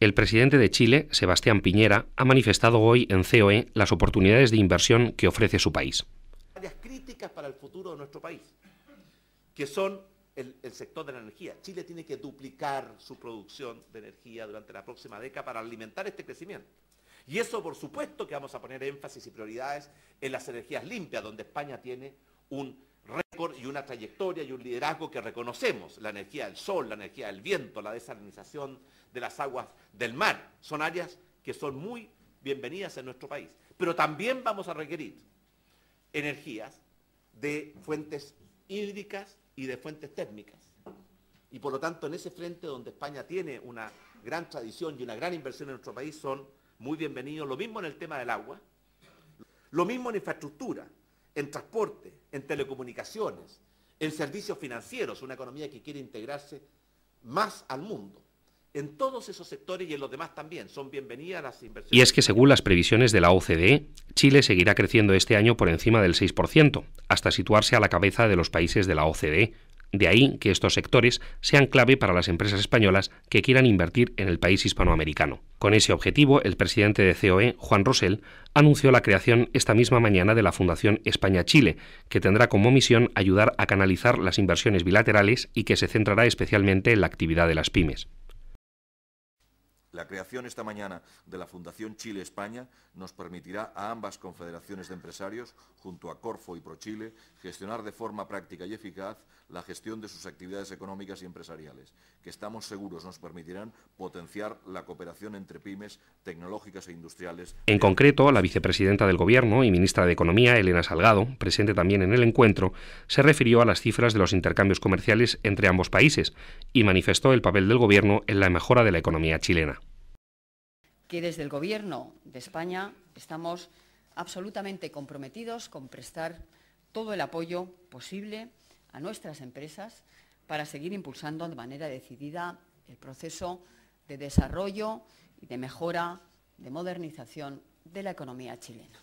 El presidente de Chile, Sebastián Piñera, ha manifestado hoy en COE las oportunidades de inversión que ofrece su país. Varias críticas para el futuro de nuestro país, que son el, sector de la energía. Chile tiene que duplicar su producción de energía durante la próxima década para alimentar este crecimiento. Y eso, por supuesto, que vamos a poner énfasis y prioridades en las energías limpias, donde España tiene un récord y una trayectoria y un liderazgo que reconocemos. La energía del sol, la energía del viento, la desalinización de las aguas del mar. Son áreas que son muy bienvenidas en nuestro país. Pero también vamos a requerir energías de fuentes hídricas y de fuentes térmicas. Y por lo tanto, en ese frente donde España tiene una gran tradición y una gran inversión en nuestro país, son muy bienvenidos. Lo mismo en el tema del agua, lo mismo en infraestructura en transporte, en telecomunicaciones, en servicios financieros, una economía que quiere integrarse más al mundo. En todos esos sectores y en los demás también son bienvenidas las inversiones. Y es que según las previsiones de la OCDE, Chile seguirá creciendo este año por encima del 6%, hasta situarse a la cabeza de los países de la OCDE, de ahí que estos sectores sean clave para las empresas españolas que quieran invertir en el país hispanoamericano. Con ese objetivo, el presidente de COE, Juan Rosell, anunció la creación esta misma mañana de la Fundación España-Chile, que tendrá como misión ayudar a canalizar las inversiones bilaterales y que se centrará especialmente en la actividad de las pymes. La creación esta mañana de la Fundación Chile-España nos permitirá a ambas confederaciones de empresarios, junto a Corfo y ProChile, gestionar de forma práctica y eficaz la gestión de sus actividades económicas y empresariales, que estamos seguros nos permitirán potenciar la cooperación entre pymes tecnológicas e industriales. En concreto, la vicepresidenta del Gobierno y ministra de Economía, Elena Salgado, presente también en el encuentro, se refirió a las cifras de los intercambios comerciales entre ambos países y manifestó el papel del Gobierno en la mejora de la economía chilena que desde el Gobierno de España estamos absolutamente comprometidos con prestar todo el apoyo posible a nuestras empresas para seguir impulsando de manera decidida el proceso de desarrollo y de mejora, de modernización de la economía chilena.